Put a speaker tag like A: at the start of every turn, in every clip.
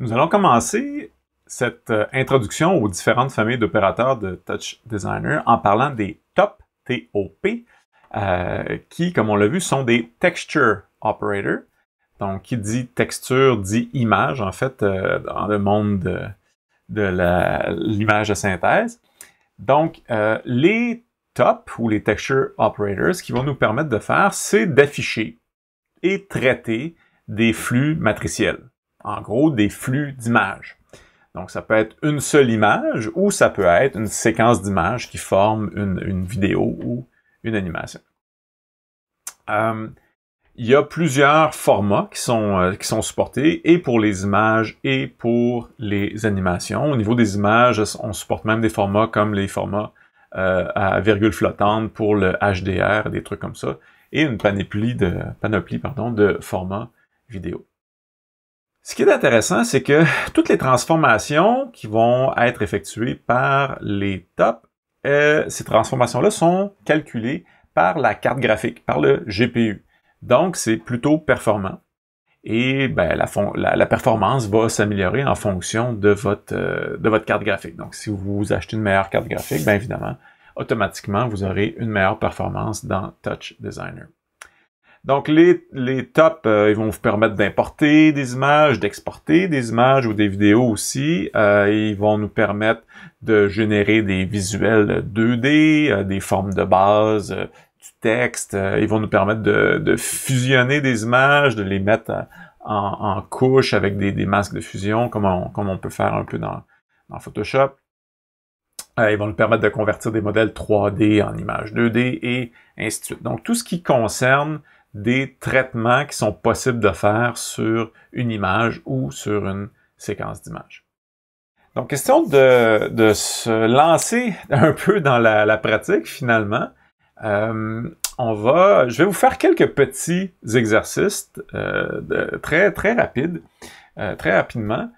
A: Nous allons commencer cette euh, introduction aux différentes familles d'opérateurs de Touch Designer en parlant des TOP, T-O-P, euh, qui, comme on l'a vu, sont des Texture Operators. Donc, qui dit texture dit image, en fait, euh, dans le monde de, l'image de synthèse. Donc, les TOP ou les Texture Operators, ce qu'ils vont nous permettre de faire, c'est d'afficher et traiter des flux matriciels en gros des flux d'images. Donc, ça peut être une seule image ou ça peut être une séquence d'images qui forme une, vidéo ou une animation. Euh, il y a plusieurs formats qui sont, euh, qui sont supportés et pour les images et pour les animations. Au niveau des images, on supporte même des formats comme les formats euh, à virgule flottante pour le HDR, des trucs comme ça, et une panoplie de, panoplie, pardon, de formats vidéo. Ce qui est intéressant, c'est que toutes les transformations qui vont être effectuées par les tops, euh, ces transformations-là sont calculées par la carte graphique, par le GPU. Donc, c'est plutôt performant. Et ben, la, la, performance va s'améliorer en fonction de votre, euh, de votre carte graphique. Donc, si vous achetez une meilleure carte graphique, bien évidemment, automatiquement, vous aurez une meilleure performance dans Touch Designer. Donc, les, les tops, euh, ils vont vous permettre d'importer des images, d'exporter des images ou des vidéos aussi. Euh, ils vont nous permettre de générer des visuels 2D, euh, des formes de base, du texte. ils vont nous permettre de, de, fusionner des images, de les mettre en, en couche avec des, des, masques de fusion, comme on, comme on peut faire un peu dans, dans Photoshop ils vont nous permettre de convertir des modèles 3D en images 2D et ainsi de suite. Donc, tout ce qui concerne des traitements qui sont possibles de faire sur une image ou sur une séquence d'images. Donc, question de, se lancer un peu dans la, pratique finalement. Euh, on va, je vais vous faire quelques petits exercices euh, très très rapides, euh, très rapidement,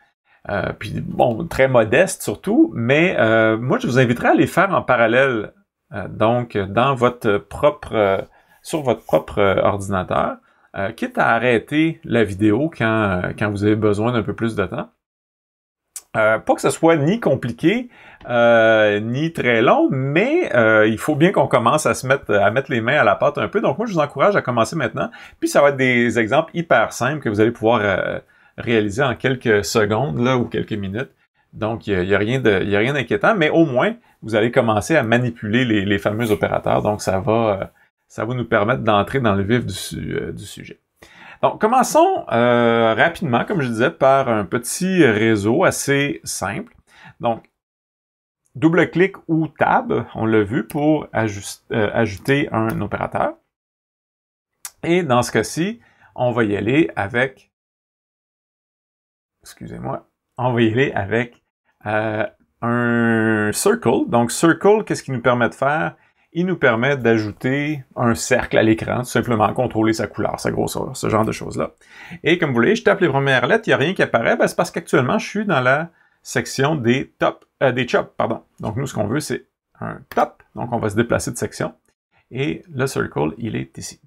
A: puis bon, très modestes surtout. Mais moi, je vous inviterai à les faire en parallèle, donc dans votre propre sur votre propre euh, ordinateur, euh, quitte à arrêter la vidéo euh, quand, vous avez besoin d'un peu plus de temps. pas que ce soit ni compliqué ni très long, mais il faut bien qu'on commence à se mettre à mettre les mains à la pâte un peu. Donc moi je vous encourage à commencer maintenant. Puis ça va être des exemples hyper simples que vous allez pouvoir réaliser en quelques secondes là ou quelques minutes. Donc il n'y a, rien rien d'inquiétant, mais au moins vous allez commencer à manipuler les fameux opérateurs. Donc ça va ça va nous permettre d'entrer dans le vif du, euh, sujet. Donc, commençons euh, rapidement, comme je disais, par un petit réseau assez simple. Donc, double clic ou tab, on l'a vu, pour euh, ajouter un opérateur. Et dans ce cas-ci, on va y aller avec, excusez-moi, on va y aller avec un circle. Donc, circle, qu'est-ce qui nous permet de faire? il nous permet d'ajouter un cercle à l'écran, simplement contrôler sa couleur, sa grosseur, ce genre de choses-là. Et comme vous voyez, je tape les premières lettres, il n'y a rien qui apparaît, ben, c'est parce qu'actuellement, je suis dans la section des top, euh, des chops, pardon. Donc nous, ce qu'on veut, c'est un top, donc on va se déplacer de section. Et le circle, il est ici.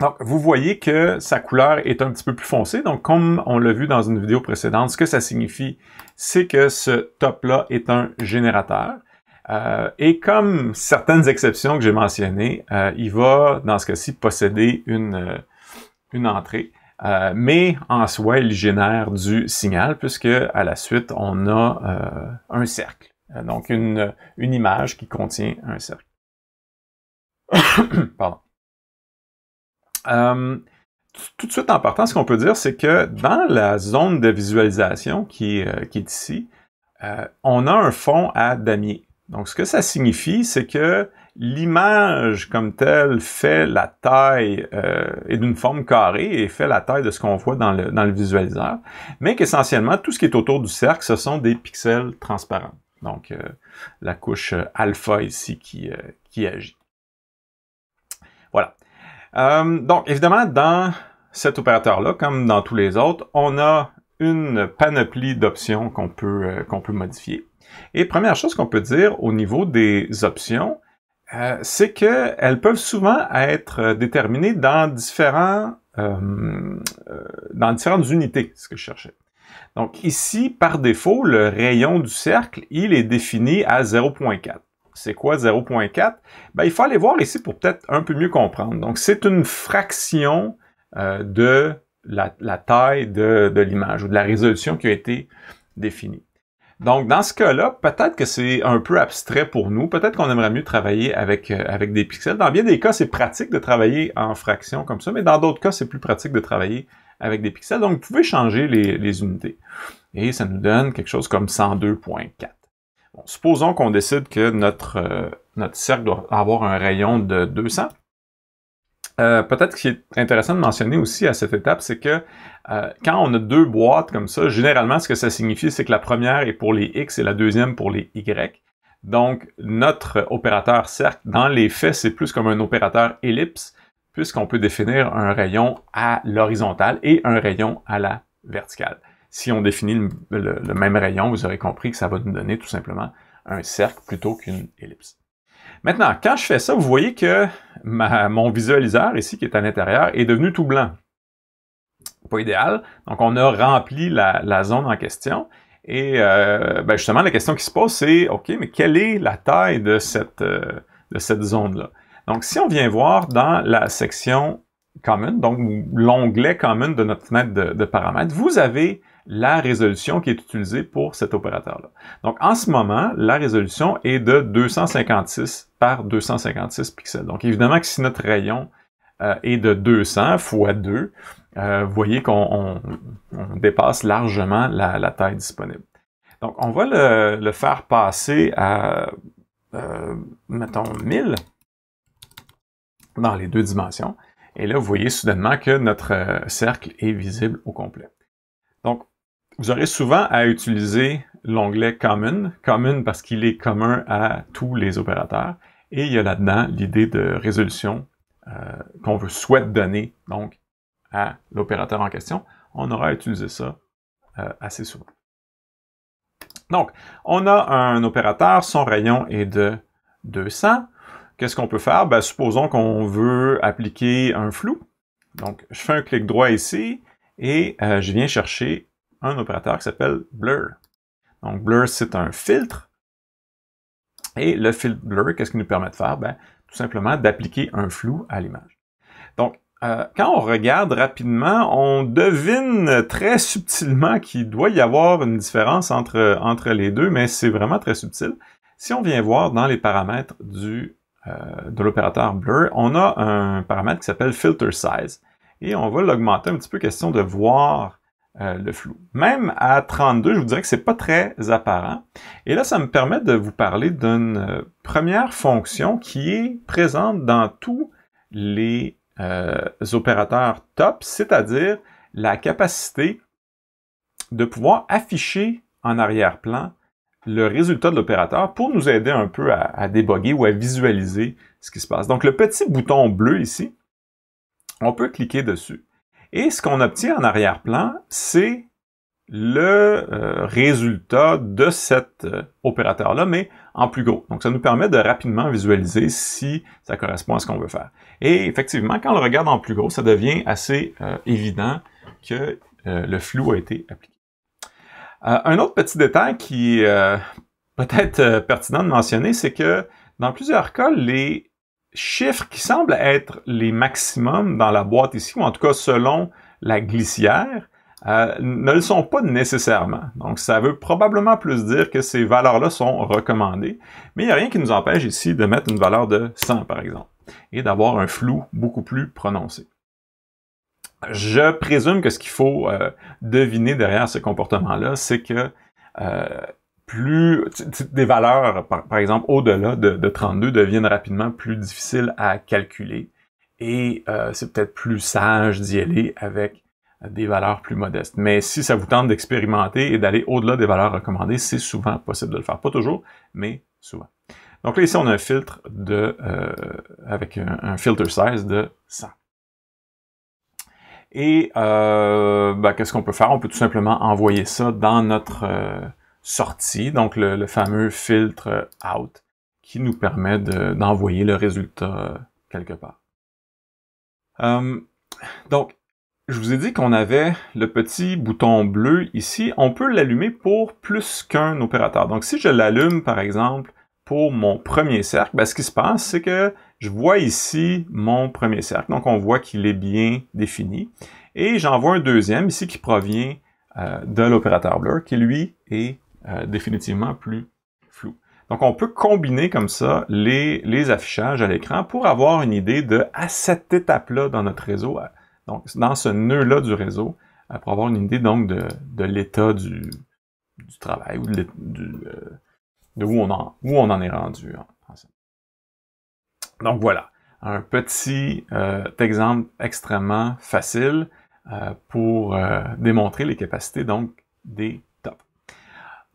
A: Donc, vous voyez que sa couleur est un petit peu plus foncée. Donc, comme on l'a vu dans une vidéo précédente, ce que ça signifie, c'est que ce top-là est un générateur. Euh, et comme certaines exceptions que j'ai mentionnées, euh, il va, dans ce cas-ci, posséder une, euh, entrée. mais en soi, il génère du signal puisque à la suite, on a un cercle. Donc, une, image qui contient un cercle. Pardon. tout de suite en partant, ce qu'on peut dire, c'est que dans la zone de visualisation qui, est ici, on a un fond à damier. Donc, ce que ça signifie, c'est que l'image comme telle fait la taille, euh, est d'une forme carrée et fait la taille de ce qu'on voit dans le, dans le visualiseur, mais qu'essentiellement, tout ce qui est autour du cercle, ce sont des pixels transparents. Donc, euh, la couche euh, alpha ici qui, euh, qui agit. Voilà. donc, évidemment, dans cet opérateur-là, comme dans tous les autres, on a une panoplie d'options qu'on peut, qu'on peut modifier. Et première chose qu'on peut dire au niveau des options, euh, c'est qu'elles peuvent souvent être euh, déterminées dans, différents, euh, euh, dans différentes unités, ce que je cherchais. Donc ici, par défaut, le rayon du cercle, il est défini à 0.4. C'est quoi 0.4? Ben, il faut aller voir ici pour peut-être un peu mieux comprendre. Donc c'est une fraction de la, taille de l'image ou de la résolution qui a été définie. Donc, dans ce cas-là, peut-être que c'est un peu abstrait pour nous. Peut-être qu'on aimerait mieux travailler avec, euh, avec des pixels. Dans bien des cas, c'est pratique de travailler en fraction comme ça, mais dans d'autres cas, c'est plus pratique de travailler avec des pixels. Donc, vous pouvez changer les, les unités. Et ça nous donne quelque chose comme 102.4. Bon, supposons qu'on décide que notre, euh, notre cercle doit avoir un rayon de 200. Euh, peut-être ce qui est intéressant de mentionner aussi à cette étape, c'est que euh, quand on a deux boîtes comme ça, généralement, ce que ça signifie, c'est que la première est pour les X et la deuxième pour les Y. Donc, notre opérateur cercle, dans les faits, c'est plus comme un opérateur ellipse, puisqu'on peut définir un rayon à l'horizontale et un rayon à la verticale. Si on définit le même rayon, vous aurez compris que ça va nous donner tout simplement un cercle plutôt qu'une ellipse. Maintenant, quand je fais ça, vous voyez que mon visualiseur ici, qui est à l'intérieur, est devenu tout blanc. Pas idéal. Donc, on a rempli la, zone en question. Et euh, ben, justement, la question qui se pose, c'est, OK, mais quelle est la taille de cette, euh, zone-là? Donc, si on vient voir dans la section commune, donc l'onglet commune de notre fenêtre de paramètres, vous avez la résolution qui est utilisée pour cet opérateur-là. Donc, en ce moment, la résolution est de 256 par 256 pixels. Donc, évidemment que si notre rayon euh, est de 200 fois 2, euh, vous voyez qu'on dépasse largement la, taille disponible. Donc, on va le, faire passer à, euh, mettons, 1000 dans les deux dimensions. Et là, vous voyez soudainement que notre cercle est visible au complet. Donc, vous aurez souvent à utiliser l'onglet Common. Common parce qu'il est commun à tous les opérateurs. Et il y a là-dedans l'idée de résolution euh, qu'on veut souhaite donner donc à l'opérateur en question. On aura à utiliser ça euh, assez souvent. Donc, on a un opérateur, son rayon est de 200. Qu'est-ce qu'on peut faire? Ben, supposons qu'on veut appliquer un flou. Donc, je fais un clic droit ici et euh, je viens chercher un opérateur qui s'appelle blur. Donc blur, c'est un filtre. Et le filtre blur, qu'est-ce qui nous permet de faire? Ben, tout simplement d'appliquer un flou à l'image. Donc, euh, quand on regarde rapidement, on devine très subtilement qu'il doit y avoir une différence entre, entre les deux, mais c'est vraiment très subtil. Si on vient voir dans les paramètres du, euh, de l'opérateur blur, on a un paramètre qui s'appelle filter size et on va l'augmenter un petit peu question de voir euh, le flou. Même à 32, je vous dirais que c'est pas très apparent. Et là, ça me permet de vous parler d'une euh, première fonction qui est présente dans tous les euh, opérateurs top, c'est-à-dire la capacité de pouvoir afficher en arrière-plan le résultat de l'opérateur pour nous aider un peu à, à déboguer ou à visualiser ce qui se passe. Donc le petit bouton bleu ici, on peut cliquer dessus et ce qu'on obtient en arrière-plan, c'est le euh, résultat de cet euh, opérateur-là, mais en plus gros. Donc, ça nous permet de rapidement visualiser si ça correspond à ce qu'on veut faire. Et effectivement, quand on le regarde en plus gros, ça devient assez euh, évident que le flou a été appliqué. un autre petit détail qui est peut-être pertinent de mentionner, c'est que dans plusieurs cas, les chiffres qui semblent être les maximums dans la boîte ici, ou en tout cas selon la glissière, euh, ne le sont pas nécessairement. Donc, ça veut probablement plus dire que ces valeurs-là sont recommandées, mais il n'y a rien qui nous empêche ici de mettre une valeur de 100, par exemple, et d'avoir un flou beaucoup plus prononcé. Je présume que ce qu'il faut euh, deviner derrière ce comportement-là, c'est que euh, plus des valeurs, par, exemple, au-delà de, de, 32 deviennent rapidement plus difficiles à calculer. Et euh, c'est peut-être plus sage d'y aller avec des valeurs plus modestes. Mais si ça vous tente d'expérimenter et d'aller au-delà des valeurs recommandées, c'est souvent possible de le faire. Pas toujours, mais souvent. Donc là, ici, on a un filtre de, euh, avec un, filter size de 100. Et euh, ben, qu'est-ce qu'on peut faire? On peut tout simplement envoyer ça dans notre, sortie, donc le, fameux filtre out, qui nous permet d'envoyer le résultat euh, quelque part. Hum, donc, je vous ai dit qu'on avait le petit bouton bleu ici. On peut l'allumer pour plus qu'un opérateur. Donc, si je l'allume, par exemple, pour mon premier cercle, ben, ce qui se passe, c'est que je vois ici mon premier cercle. Donc, on voit qu'il est bien défini. Et j'en vois un deuxième ici qui provient euh, de l'opérateur bleu, qui lui est euh, définitivement plus flou. Donc on peut combiner comme ça les, les affichages à l'écran pour avoir une idée de à cette étape-là dans notre réseau, donc dans ce nœud-là du réseau, pour avoir une idée donc de, l'état du, du, travail ou de, euh, de où, on en, où on en est rendu. Hein, donc voilà, un petit euh, exemple extrêmement facile pour démontrer les capacités donc des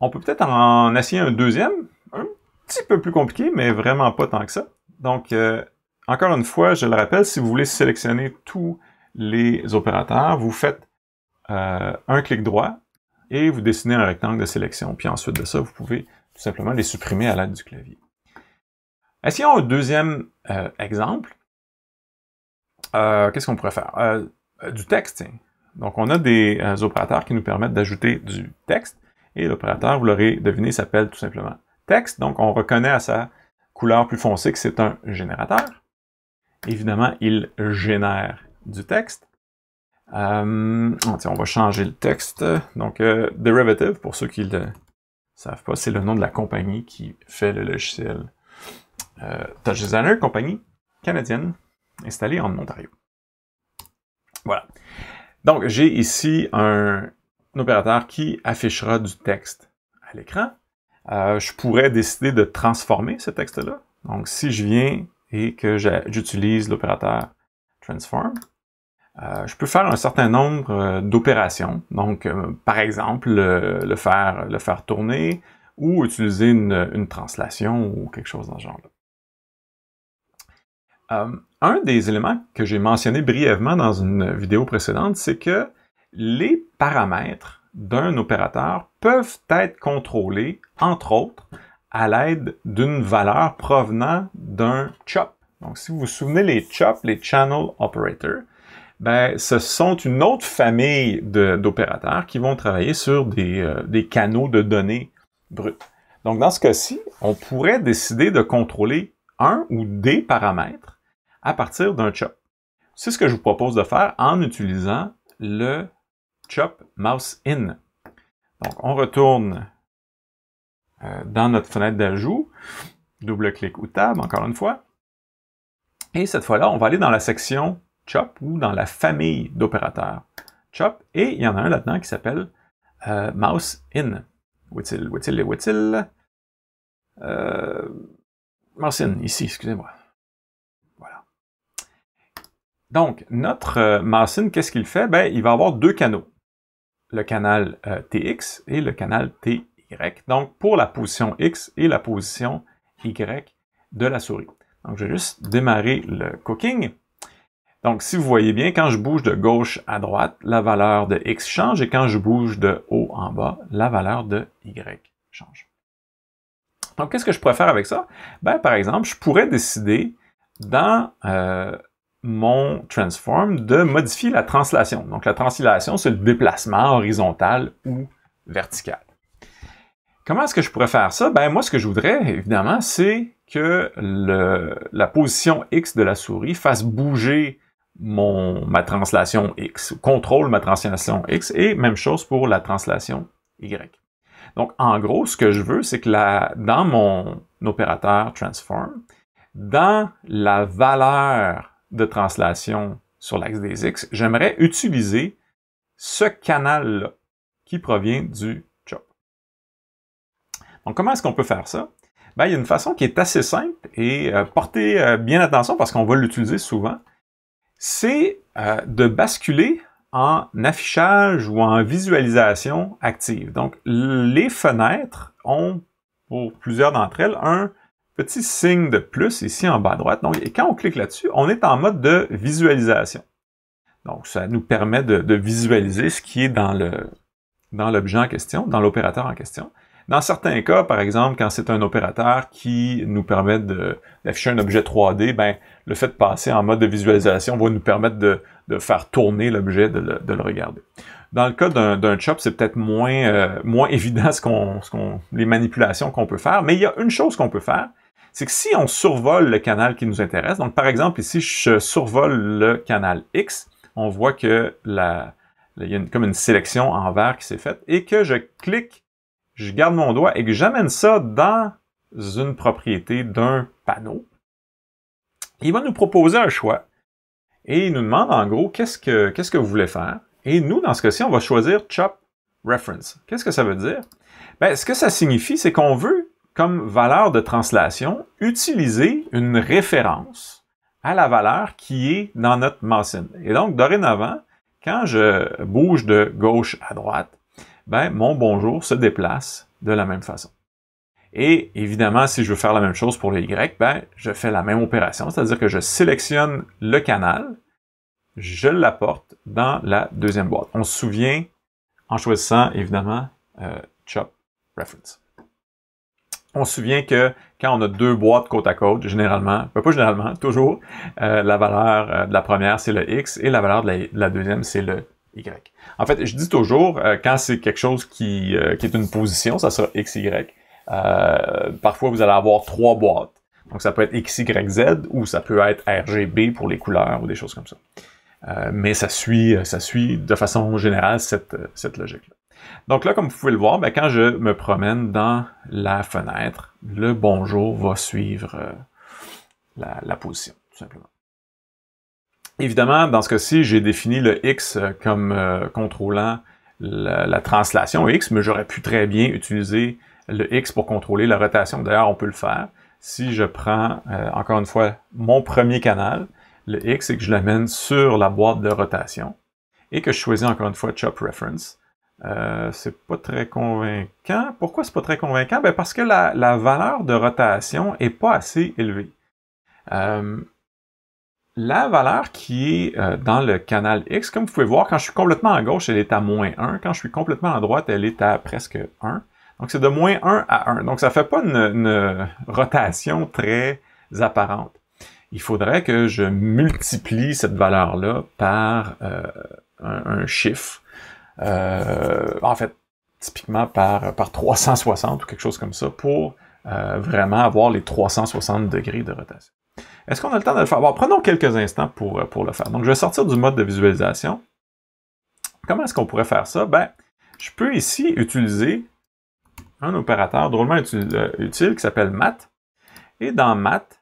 A: on peut peut-être en assier un deuxième, un petit peu plus compliqué, mais vraiment pas tant que ça. Donc, euh, encore une fois, je le rappelle, si vous voulez sélectionner tous les opérateurs, vous faites euh, un clic droit et vous dessinez un rectangle de sélection. Puis ensuite de ça, vous pouvez tout simplement les supprimer à l'aide du clavier. Essayons un deuxième euh, exemple. Qu'est-ce qu'on pourrait faire? du texte. Donc, on a des opérateurs qui nous permettent d'ajouter du texte. Et l'opérateur, vous l'aurez deviné, s'appelle tout simplement texte. Donc, on reconnaît à sa couleur plus foncée que c'est un générateur. Évidemment, il génère du texte. Euh, on va changer le texte. Donc, euh, Derivative, pour ceux qui le savent pas, c'est le nom de la compagnie qui fait le logiciel euh, Touch Designer, compagnie canadienne installée en Ontario. Voilà. Donc, j'ai ici un un opérateur qui affichera du texte à l'écran. Euh, je pourrais décider de transformer ce texte-là. Donc, si je viens et que j'utilise l'opérateur transform, euh, je peux faire un certain nombre euh, d'opérations. Donc, par exemple, le, faire, le faire tourner ou utiliser une, une translation ou quelque chose dans ce genre-là. un des éléments que j'ai mentionné brièvement dans une vidéo précédente, c'est que les paramètres d'un opérateur peuvent être contrôlés, entre autres, à l'aide d'une valeur provenant d'un chop. Donc, si vous vous souvenez, les chop, les channel operators, ben, ce sont une autre famille d'opérateurs qui vont travailler sur des, euh, des canaux de données brutes. Donc, dans ce cas-ci, on pourrait décider de contrôler un ou des paramètres à partir d'un chop. C'est ce que je vous propose de faire en utilisant le Chop, mouse in. Donc, on retourne euh, dans notre fenêtre d'ajout. Double-clic ou tab, encore une fois. Et cette fois-là, on va aller dans la section Chop ou dans la famille d'opérateurs Chop. Et il y en a un là-dedans qui s'appelle euh, mouse in. Où est-il? Où est-il? Où euh, mouse in, ici, excusez-moi. Voilà. Donc, notre mouse in, qu'est-ce qu'il fait? Ben, il va avoir deux canaux le canal euh, TX et le canal TY. Donc, pour la position X et la position Y de la souris. Donc, je vais juste démarrer le cooking. Donc, si vous voyez bien, quand je bouge de gauche à droite, la valeur de X change et quand je bouge de haut en bas, la valeur de Y change. Donc, qu'est-ce que je pourrais faire avec ça? Ben, par exemple, je pourrais décider dans euh, mon transform de modifier la translation. Donc la translation, c'est le déplacement horizontal ou vertical. Comment est-ce que je pourrais faire ça? Ben moi, ce que je voudrais, évidemment, c'est que le, la position X de la souris fasse bouger mon, ma translation X, contrôle ma translation X, et même chose pour la translation Y. Donc, en gros, ce que je veux, c'est que la, dans mon opérateur transform, dans la valeur de translation sur l'axe des X, j'aimerais utiliser ce canal-là qui provient du chop. Donc, comment est-ce qu'on peut faire ça? Ben, il y a une façon qui est assez simple et euh, portez euh, bien attention parce qu'on va l'utiliser souvent. C'est euh, de basculer en affichage ou en visualisation active. Donc, les fenêtres ont, pour plusieurs d'entre elles, un petit signe de plus ici en bas à droite. Donc, et quand on clique là-dessus, on est en mode de visualisation. Donc, ça nous permet de, visualiser ce qui est dans l'objet en question, dans l'opérateur en question. Dans certains cas, par exemple, quand c'est un opérateur qui nous permet d'afficher un objet 3D, ben, le fait de passer en mode de visualisation va nous permettre de, faire tourner l'objet, de, le regarder. Dans le cas d'un chop, c'est peut-être moins, euh, évident les manipulations qu'on peut faire, mais il y a une chose qu'on peut faire, c'est que si on survole le canal qui nous intéresse, donc par exemple ici, je survole le canal X, on voit que il y a comme une sélection en vert qui s'est faite, et que je clique, je garde mon doigt et que j'amène ça dans une propriété d'un panneau, il va nous proposer un choix et il nous demande en gros qu'est-ce que, qu'est-ce que vous voulez faire. Et nous, dans ce cas-ci, on va choisir Chop Reference. Qu'est-ce que ça veut dire? Ben ce que ça signifie, c'est qu'on veut comme valeur de translation, utiliser une référence à la valeur qui est dans notre machine. Et donc, dorénavant, quand je bouge de gauche à droite, ben, mon bonjour se déplace de la même façon. Et évidemment, si je veux faire la même chose pour le Y, ben, je fais la même opération, c'est-à-dire que je sélectionne le canal, je l'apporte dans la deuxième boîte. On se souvient en choisissant évidemment euh, Chop Reference on se souvient que quand on a deux boîtes côte à côte, généralement, ben, pas généralement, toujours, euh, la valeur euh, de la première, c'est le X et la valeur de la, deuxième, c'est le Y. En fait, je dis toujours, euh, quand c'est quelque chose qui, qui, est une position, ça sera X, Y. parfois, vous allez avoir trois boîtes. Donc, ça peut être X, Y, Z ou ça peut être RGB pour les couleurs ou des choses comme ça. mais ça suit, ça suit de façon générale cette, cette logique-là. Donc là, comme vous pouvez le voir, ben, quand je me promène dans la fenêtre, le bonjour va suivre euh, la, position, tout simplement. Évidemment, dans ce cas-ci, j'ai défini le X euh, comme euh, contrôlant la, translation X, mais j'aurais pu très bien utiliser le X pour contrôler la rotation. D'ailleurs, on peut le faire. Si je prends, encore une fois, mon premier canal, le X, et que je l'amène sur la boîte de rotation, et que je choisis encore une fois Chop Reference, euh, c'est pas très convaincant. Pourquoi c'est pas très convaincant? Ben, parce que la, valeur de rotation n'est pas assez élevée. Euh, la valeur qui est euh, dans le canal X, comme vous pouvez voir, quand je suis complètement à gauche, elle est à moins 1. Quand je suis complètement à droite, elle est à presque 1. Donc c'est de moins 1 à 1. Donc ça ne fait pas une, rotation très apparente. Il faudrait que je multiplie cette valeur-là par un chiffre euh, en fait, typiquement par, par 360 ou quelque chose comme ça, pour euh, vraiment avoir les 360 degrés de rotation. Est-ce qu'on a le temps de le faire? Bon, prenons quelques instants pour, euh, pour le faire. Donc, je vais sortir du mode de visualisation. Comment est-ce qu'on pourrait faire ça? Ben, je peux ici utiliser un opérateur drôlement utile, qui s'appelle mat. Et dans mat,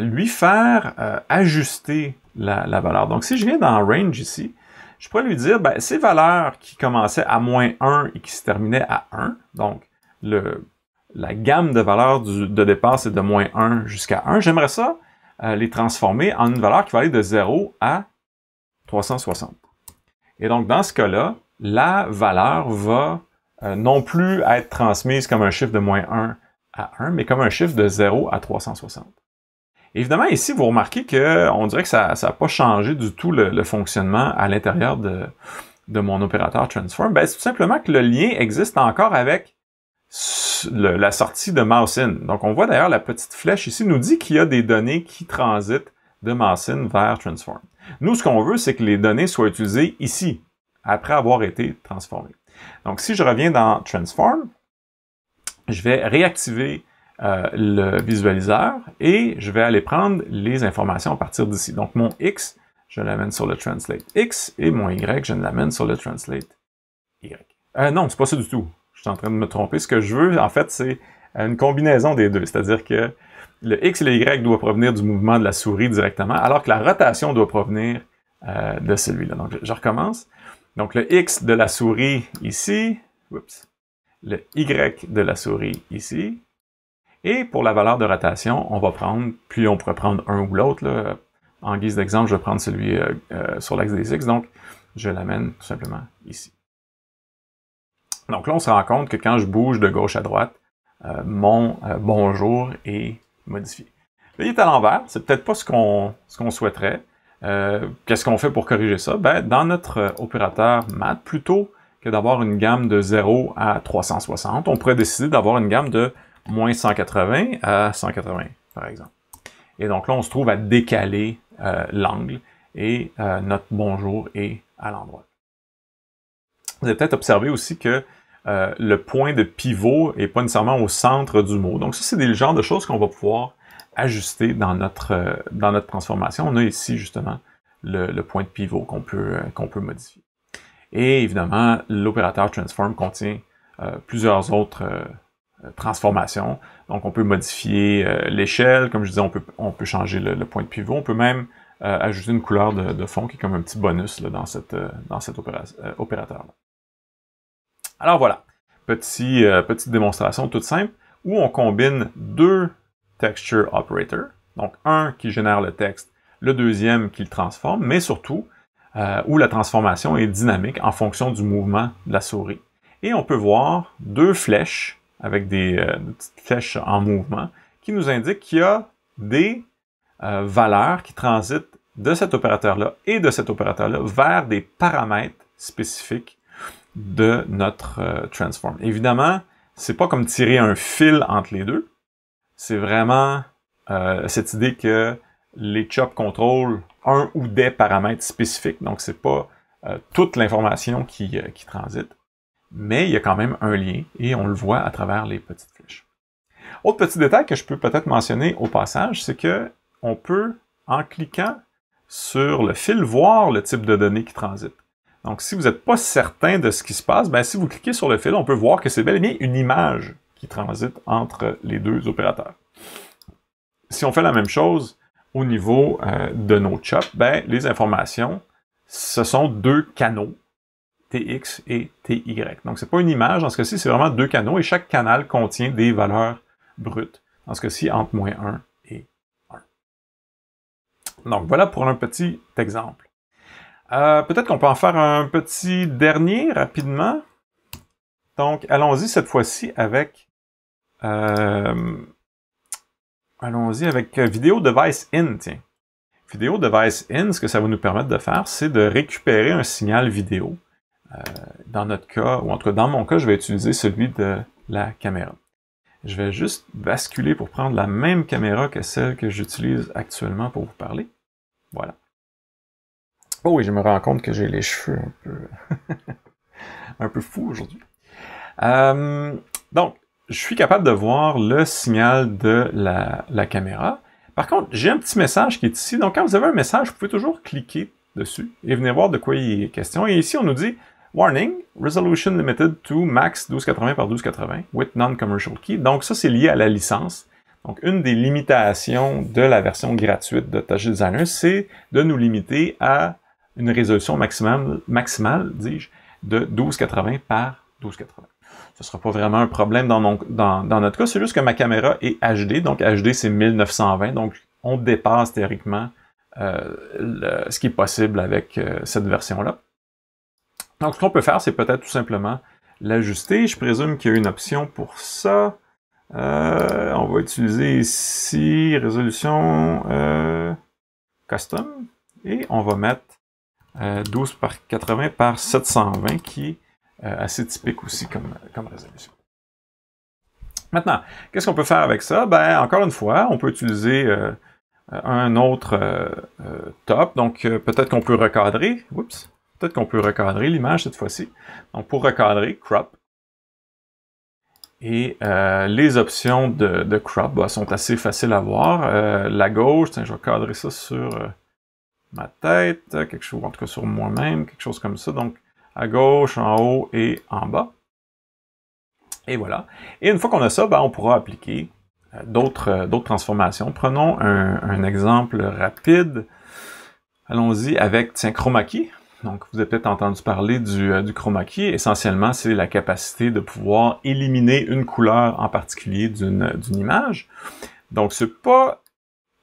A: lui faire ajuster la, la, valeur. Donc, si je viens dans range ici, je pourrais lui dire, ben, ces valeurs qui commençaient à moins 1 et qui se terminaient à 1, donc le, la gamme de valeurs de départ, c'est de moins 1 jusqu'à 1, j'aimerais ça euh, les transformer en une valeur qui va aller de 0 à 360. Et donc, dans ce cas-là, la valeur va euh, non plus être transmise comme un chiffre de moins 1 à 1, mais comme un chiffre de 0 à 360. Évidemment, ici, vous remarquez que on dirait que ça n'a pas changé du tout le, fonctionnement à l'intérieur de, mon opérateur transform. Ben, c'est tout simplement que le lien existe encore avec la sortie de mousein. Donc, on voit d'ailleurs la petite flèche ici nous dit qu'il y a des données qui transitent de mousein vers transform. Nous, ce qu'on veut, c'est que les données soient utilisées ici, après avoir été transformées. Donc, si je reviens dans transform, je vais réactiver euh, le visualiseur et je vais aller prendre les informations à partir d'ici. Donc mon X, je l'amène sur le translate X et mon Y, je l'amène sur le translate Y. Euh, non, c'est pas ça du tout. Je suis en train de me tromper. Ce que je veux, en fait, c'est une combinaison des deux. C'est-à-dire que le X et le Y doivent provenir du mouvement de la souris directement, alors que la rotation doit provenir euh, de celui-là. Donc, je, recommence. Donc, le X de la souris ici, le Y de la souris ici, et pour la valeur de rotation, on va prendre, puis on pourrait prendre un ou l'autre. En guise d'exemple, je vais prendre celui euh, euh, sur l'axe des X, donc je l'amène tout simplement ici. Donc là, on se rend compte que quand je bouge de gauche à droite, euh, mon bonjour est modifié. Là, il est à l'envers, c'est peut-être pas ce qu'on souhaiterait. Qu'est-ce qu'on fait pour corriger ça? Ben, dans notre opérateur math, plutôt que d'avoir une gamme de 0 à 360, on pourrait décider d'avoir une gamme de moins 180 à 180, par exemple. Et donc là, on se trouve à décaler euh, l'angle et euh, notre bonjour est à l'endroit. Vous avez peut-être observé aussi que euh, le point de pivot n'est pas nécessairement au centre du mot. Donc ça, c'est le genre de choses qu'on va pouvoir ajuster dans notre, dans notre transformation. On a ici justement le, le point de pivot qu'on peut, qu'on peut modifier. Et évidemment, l'opérateur transform contient plusieurs autres euh, transformation. Donc, on peut modifier euh, l'échelle. Comme je disais, on peut, changer le, point de pivot. On peut même euh, ajouter une couleur de, fond qui est comme un petit bonus dans, dans cet opérateur. -là. Alors voilà, petite démonstration toute simple où on combine deux texture operators, donc un qui génère le texte, le deuxième qui le transforme, mais surtout où la transformation est dynamique en fonction du mouvement de la souris. Et on peut voir deux flèches avec euh, des, petites flèches en mouvement qui nous indiquent qu'il y a des euh, valeurs qui transitent de cet opérateur-là et de cet opérateur-là vers des paramètres spécifiques de notre euh, transform. Évidemment, c'est pas comme tirer un fil entre les deux. C'est vraiment cette idée que les chops contrôlent un ou des paramètres spécifiques. Donc, c'est pas toute l'information qui, qui transite mais il y a quand même un lien et on le voit à travers les petites flèches. Autre petit détail que je peux peut-être mentionner au passage, c'est que on peut, en cliquant sur le fil, voir le type de données qui transitent. Donc, si vous n'êtes pas certain de ce qui se passe, ben, si vous cliquez sur le fil, on peut voir que c'est bel et bien une image qui transite entre les deux opérateurs. Si on fait la même chose au niveau euh, de nos chops, ben, les informations, ce sont deux canaux TX et TY. Donc, ce n'est pas une image. Dans ce cas-ci, c'est vraiment deux canaux et chaque canal contient des valeurs brutes. Dans ce cas-ci, entre moins 1 et 1. Donc, voilà pour un petit exemple. Euh, peut-être qu'on peut en faire un petit dernier rapidement. Donc, allons-y cette fois-ci avec... Euh, allons-y avec euh, vidéo device in, tiens. Vidéo device in, ce que ça va nous permettre de faire, c'est de récupérer un signal vidéo euh, dans notre cas, ou en tout cas dans mon cas, je vais utiliser celui de la caméra. Je vais juste basculer pour prendre la même caméra que celle que j'utilise actuellement pour vous parler. Voilà. Oh, et je me rends compte que j'ai les cheveux un peu, un peu fous aujourd'hui. Euh, donc, je suis capable de voir le signal de la caméra. Par contre, j'ai un petit message qui est ici. Donc, quand vous avez un message, vous pouvez toujours cliquer dessus et venir voir de quoi il est question. Et ici, on nous dit Warning, resolution limited to max 1280 par 1280 with non-commercial key. Donc ça, c'est lié à la licence. Donc une des limitations de la version gratuite de Touch Designer, c'est de nous limiter à une résolution maximum, maximale, dis-je, de 1280 par 1280. Ce ne sera pas vraiment un problème dans, dans, notre cas, c'est juste que ma caméra est HD, donc HD c'est 1920, donc on dépasse théoriquement euh, ce qui est possible avec euh, cette version-là. Donc, ce qu'on peut faire, c'est peut-être tout simplement l'ajuster. Je présume qu'il y a une option pour ça. Euh, on va utiliser ici résolution euh, custom et on va mettre 12 euh, par 80 par 720 qui est assez typique aussi comme, comme résolution. Maintenant, qu'est-ce qu'on peut faire avec ça? Ben, encore une fois, on peut utiliser un autre top. Donc, peut-être qu'on peut recadrer. Oups. Peut-être qu'on peut recadrer l'image cette fois-ci. Donc pour recadrer, crop. Et euh, les options de, crop bah, sont assez faciles à voir. Euh, la gauche, je vais cadrer ça sur euh, ma tête, quelque chose, en tout cas sur moi-même, quelque chose comme ça. Donc à gauche, en haut et en bas. Et voilà. Et une fois qu'on a ça, ben, on pourra appliquer d'autres transformations. Prenons un, un exemple rapide. Allons-y avec tiens, Chroma Key. Donc, vous avez peut-être entendu parler euh, du, chroma key. Essentiellement, c'est la capacité de pouvoir éliminer une couleur en particulier d'une euh, image. Donc, c'est pas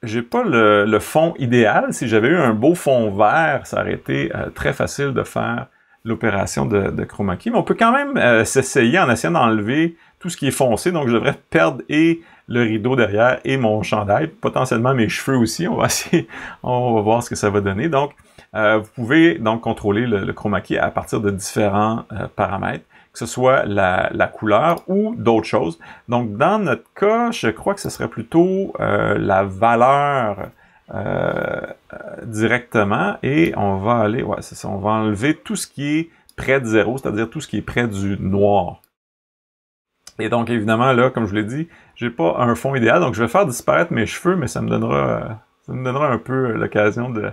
A: j'ai pas le, fond idéal. Si j'avais eu un beau fond vert, ça aurait été euh, très facile de faire l'opération de, de, chroma key. Mais on peut quand même s'essayer en essayant d'enlever tout ce qui est foncé. Donc, je devrais perdre et le rideau derrière et mon chandail, potentiellement mes cheveux aussi. On va essayer, on va voir ce que ça va donner. Donc, euh, vous pouvez donc contrôler le, chroma key à partir de différents euh, paramètres, que ce soit la, couleur ou d'autres choses. Donc, dans notre cas, je crois que ce serait plutôt euh, la valeur directement et on va aller, ouais, c'est ça, on va enlever tout ce qui est près de zéro, c'est-à-dire tout ce qui est près du noir. Et donc, évidemment, là, comme je vous l'ai dit, je n'ai pas un fond idéal, donc je vais faire disparaître mes cheveux, mais ça me donnera un peu l'occasion de,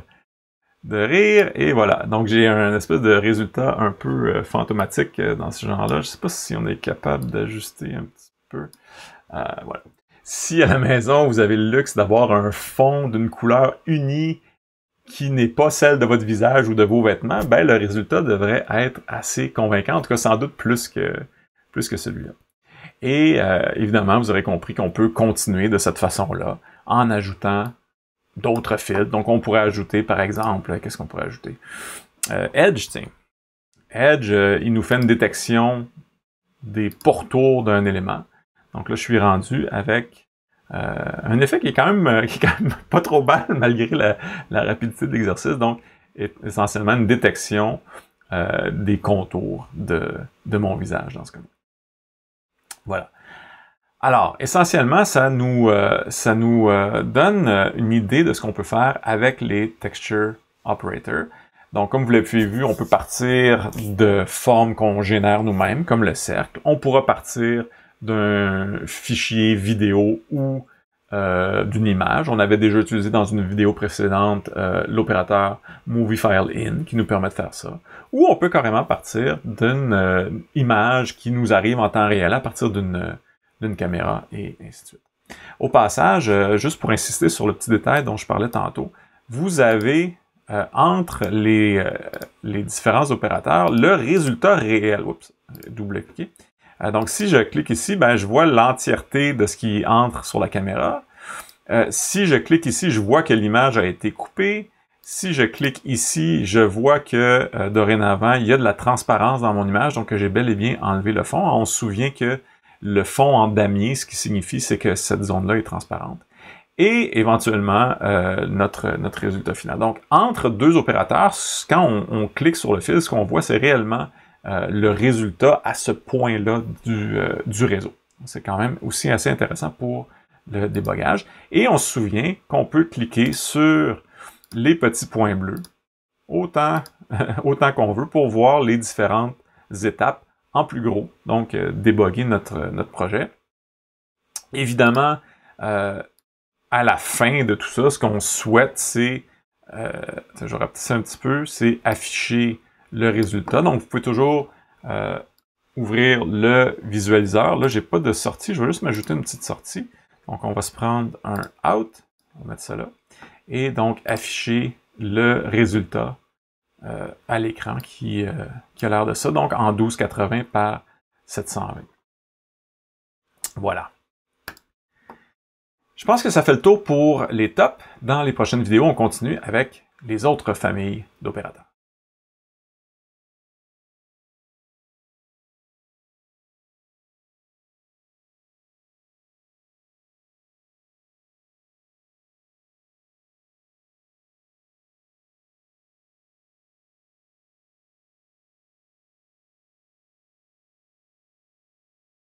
A: de rire. Et voilà. Donc, j'ai un espèce de résultat un peu euh, fantomatique euh, dans ce genre-là. Je sais pas si on est capable d'ajuster un petit peu. Euh, voilà. Si à la maison, vous avez le luxe d'avoir un fond d'une couleur unie qui n'est pas celle de votre visage ou de vos vêtements, ben, le résultat devrait être assez convaincant. En tout cas, sans doute plus que, plus que celui-là. Et évidemment, vous aurez compris qu'on peut continuer de cette façon-là en ajoutant d'autres fils. Donc, on pourrait ajouter, par exemple, euh, qu'est-ce qu'on pourrait ajouter? Euh, Edge, tiens. Edge, euh, il nous fait une détection des pourtours d'un élément. Donc là, je suis rendu avec un effet qui est, quand même, qui est pas trop bas, malgré la, rapidité de l'exercice. Donc, essentiellement une détection des contours de, de mon visage dans ce cas-là. Voilà. Alors, essentiellement, ça nous, euh, ça nous euh, donne euh, une idée de ce qu'on peut faire avec les texture operators. Donc, comme vous l'avez vu, on peut partir de formes qu'on génère nous-mêmes, comme le cercle. On pourra partir d'un fichier vidéo ou d'une image. On avait déjà utilisé dans une vidéo précédente l'opérateur Movie File In qui nous permet de faire ça. Ou on peut carrément partir d'une image qui nous arrive en temps réel à partir d'une d'une caméra et ainsi de suite. Au passage, euh, juste pour insister sur le petit détail dont je parlais tantôt, vous avez euh, entre euh, les, différents opérateurs le résultat réel. Oups, double cliquer. donc, si je clique ici, ben, je vois l'entièreté de ce qui entre sur la caméra. si je clique ici, je vois que l'image a été coupée. Si je clique ici, je vois que dorénavant, il y a de la transparence dans mon image, donc que j'ai bel et bien enlevé le fond. On se souvient que le fond en damier, ce qui signifie c'est que cette zone-là est transparente. Et éventuellement, euh, notre, notre résultat final. Donc, entre deux opérateurs, quand on, clique sur le fil, ce qu'on voit, c'est réellement euh, le résultat à ce point-là euh, du, réseau. C'est quand même aussi assez intéressant pour le débogage. Et on se souvient qu'on peut cliquer sur les petits points bleus autant, autant qu'on veut pour voir les différentes étapes en plus gros, donc euh, déboguer notre, euh, notre projet. Évidemment, euh, à la fin de tout ça, ce qu'on souhaite, c'est, je vais ça un petit peu, c'est afficher le résultat. Donc, vous pouvez toujours ouvrir le visualiseur. Là, j'ai pas de sortie, je vais juste m'ajouter une petite sortie. Donc, on va se prendre un out, on va mettre ça là, et donc afficher le résultat euh, à l'écran qui, euh, qui a l'air de ça, donc en 1280 par 720. Voilà. Je pense que ça fait le tour pour les tops. Dans les prochaines vidéos, on continue avec les autres familles d'opérateurs.